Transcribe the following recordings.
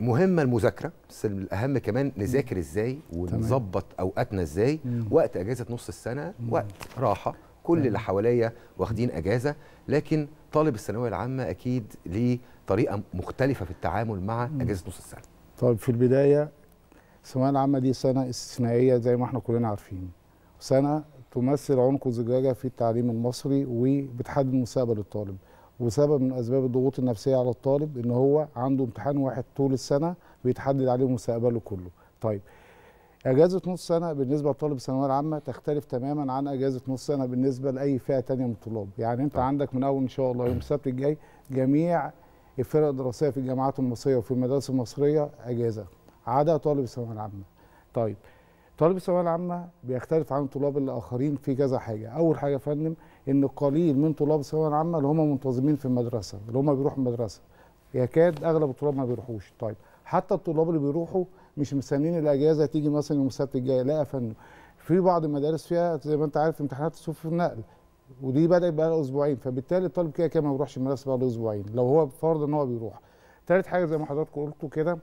مهمه المذاكره بس الاهم كمان نذاكر ازاي ونظبط اوقاتنا ازاي مم. وقت اجازه نص السنه مم. وقت راحه كل مم. اللي حواليا واخدين اجازه لكن طالب الثانويه العامه اكيد ليه طريقه مختلفه في التعامل مع مم. اجازه نص السنه طيب في البدايه الثانويه العامه دي سنه استثنائيه زي ما احنا كلنا عارفين سنه تمثل عنق زجاجه في التعليم المصري وبتحدد مستقبل الطالب وسبب من اسباب الضغوط النفسيه على الطالب ان هو عنده امتحان واحد طول السنه بيتحدد عليه مستقبله كله طيب اجازه نص سنه بالنسبه لطالب الثانويه العامه تختلف تماما عن اجازه نص سنه بالنسبه لاي فئه ثانيه من الطلاب يعني انت طيب. عندك من اول ان شاء الله يوم السبت الجاي جميع الفرق الدراسيه في الجامعات المصريه وفي المدارس المصريه اجازه عدا طالب الثانويه العامه طيب طالب الثانويه العامه بيختلف عن طلاب الاخرين في كذا حاجه اول حاجه فنم ان قليل من طلاب الثانويه العامه اللي هم منتظمين في المدرسه اللي هم بيروحوا المدرسه يكاد اغلب الطلاب ما بيروحوش طيب حتى الطلاب اللي بيروحوا مش مستنيين الاجازه تيجي مثلا يوم السبت الجاي لا يا فندم في بعض المدارس فيها زي ما انت عارف امتحانات صفوف النقل ودي بدات بقى لها اسبوعين فبالتالي الطالب كده كده ما بيروحش المدرسه بقى له اسبوعين لو هو فرض ان هو بيروح ثالث حاجه زي ما حضراتكم قلتوا كده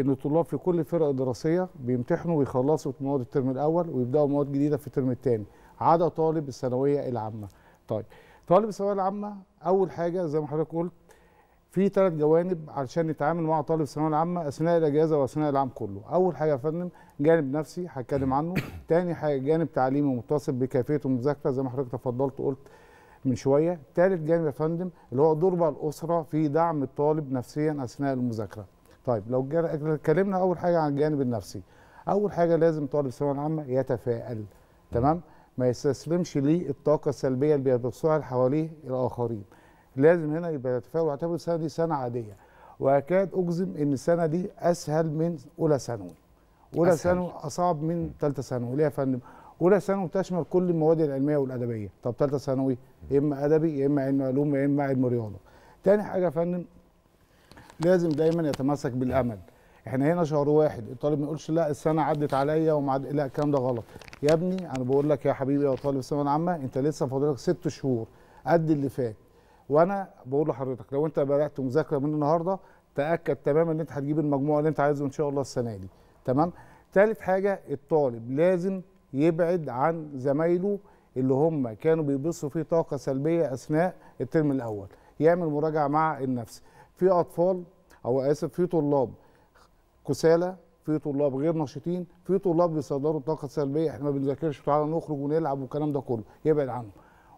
ان الطلاب في كل الفرق الدراسيه بيمتحنوا ويخلصوا مواد الترم الاول ويبداوا مواد جديده في الترم الثاني عدا طالب الثانويه العامه طيب طالب الثانويه العامه اول حاجه زي ما حضرتك قلت في ثلاث جوانب علشان نتعامل مع طالب الثانويه العامه اثناء الاجازه واثناء العام كله اول حاجه يا فندم جانب نفسي هتكلم عنه ثاني حاجه جانب تعليمي متصل بكيفيه المذاكره زي ما حضرتك تفضلت وقلت من شويه ثالث جانب يا فندم اللي هو دور بقى الاسره في دعم الطالب نفسيا اثناء المذاكره طيب لو اتكلمنا اول حاجه عن الجانب النفسي اول حاجه لازم طالب الثانويه العامه يتفائل تمام ما يستسلمش للطاقه السلبيه اللي بيبصوها اللي حواليه الاخرين لازم هنا يبقى يتفائل واعتبر السنه دي سنه عاديه واكاد اجزم ان السنه دي اسهل من اولى ثانوي اولى ثانوي اصعب من ثالثه ثانوي ليه يا فندم اولى ثانوي تشمل كل المواد العلميه والادبيه طب ثالثه ثانوي يا اما ادبي يا اما علم علوم يا اما علم رياضه تاني حاجه يا فندم لازم دايما يتمسك بالامل احنا هنا شهر واحد الطالب ما يقولش لا السنه عدت عليا وما عد... لا الكلام ده غلط يا ابني انا بقول لك يا حبيبي يا طالب ثانويه عامه انت لسه فاضلك ست شهور قد اللي فات وانا بقول لحضرتك لو انت بدات مذاكره من النهارده تاكد تماما ان انت هتجيب المجموع اللي انت عايزه ان شاء الله السنه دي تمام ثالث حاجه الطالب لازم يبعد عن زمايله اللي هم كانوا بيبصوا فيه طاقه سلبيه اثناء الترم الاول يعمل مراجعه مع النفس في اطفال او اسف في طلاب كسالى في طلاب غير نشيطين في طلاب بيصدروا طاقه سلبيه احنا ما بنذاكرش تعالى نخرج ونلعب والكلام ده كله يبعد عنه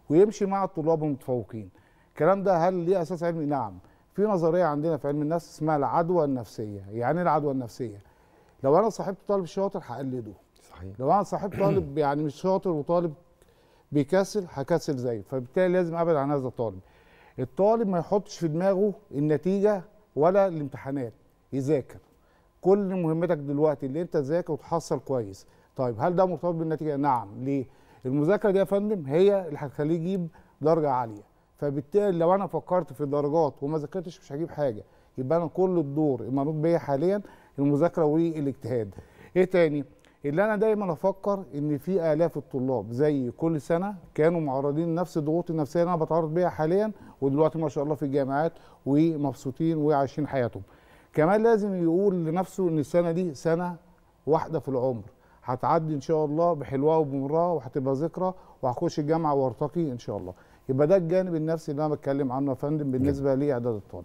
ويمشي مع الطلاب المتفوقين الكلام ده هل ليه اساس علمي نعم في نظريه عندنا في علم النفس اسمها العدوى النفسيه يعني إيه العدوى النفسيه لو انا صاحبت طالب شاطر هقلده صحيح لو انا صاحبت طالب يعني مش شاطر وطالب بيكسل هكسل زيه فبالتالي لازم ابعد عن هذا الطالب الطالب ما يحطش في دماغه النتيجه ولا الامتحانات يذاكر كل مهمتك دلوقتي اللي انت تذاكر وتحصل كويس طيب هل ده مرتبط بالنتيجه نعم ليه المذاكره دي يا فندم هي اللي هتخليه يجيب درجه عاليه فبالتالي لو انا فكرت في الدرجات وما ذاكرتش مش هجيب حاجه يبقى انا كل الدور المنوط بيا حاليا المذاكره والاجتهاد ايه تاني اللي انا دايما افكر ان في الاف الطلاب زي كل سنه كانوا معرضين لنفس الضغوط النفسيه اللي انا بتعرض بيها حاليا ودلوقتي ما شاء الله في الجامعات ومبسوطين وعايشين حياتهم كمان لازم يقول لنفسه ان السنه دي سنه واحده في العمر هتعدي ان شاء الله بحلوها وبمرها وهتبقى ذكرى وهخش الجامعه وارتقي ان شاء الله يبقى ده الجانب النفسي اللي انا بتكلم عنه يا فندم بالنسبه لاعداد الطالب